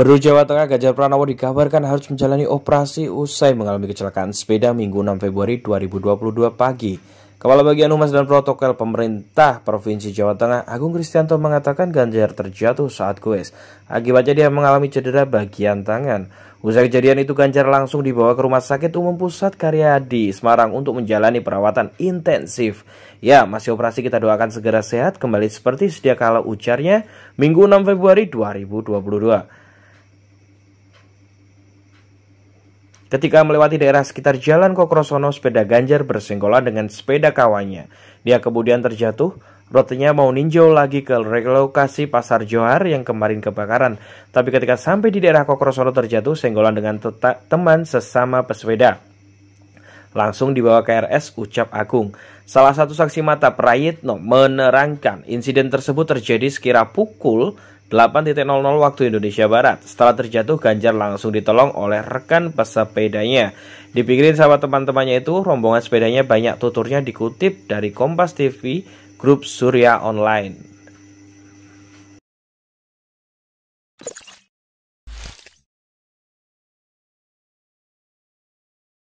Gubernur Jawa Tengah Ganjar Pranowo dikabarkan harus menjalani operasi usai mengalami kecelakaan sepeda Minggu 6 Februari 2022 pagi. Kepala Bagian Humas dan Protokol Pemerintah Provinsi Jawa Tengah Agung Kristianto mengatakan Ganjar terjatuh saat kuis. Akibatnya dia mengalami cedera bagian tangan. Usai kejadian itu Ganjar langsung dibawa ke Rumah Sakit Umum Pusat Karyadi, Semarang untuk menjalani perawatan intensif. Ya, masih operasi kita doakan segera sehat kembali seperti sedia kala ujarnya Minggu 6 Februari 2022. Ketika melewati daerah sekitar Jalan Kokrosono, sepeda Ganjar bersenggolan dengan sepeda kawannya. Dia kemudian terjatuh, rotinya mau ninjau lagi ke relokasi Pasar Johar yang kemarin kebakaran. Tapi ketika sampai di daerah Kokrosono terjatuh, senggolan dengan teman sesama pesepeda. Langsung dibawa ke RS ucap Agung. Salah satu saksi mata Prayitno menerangkan insiden tersebut terjadi sekira pukul 8.00 waktu Indonesia Barat. Setelah terjatuh, Ganjar langsung ditolong oleh rekan pesepedanya. Dipikirin sama teman-temannya itu, rombongan sepedanya banyak tuturnya dikutip dari Kompas TV, grup Surya Online.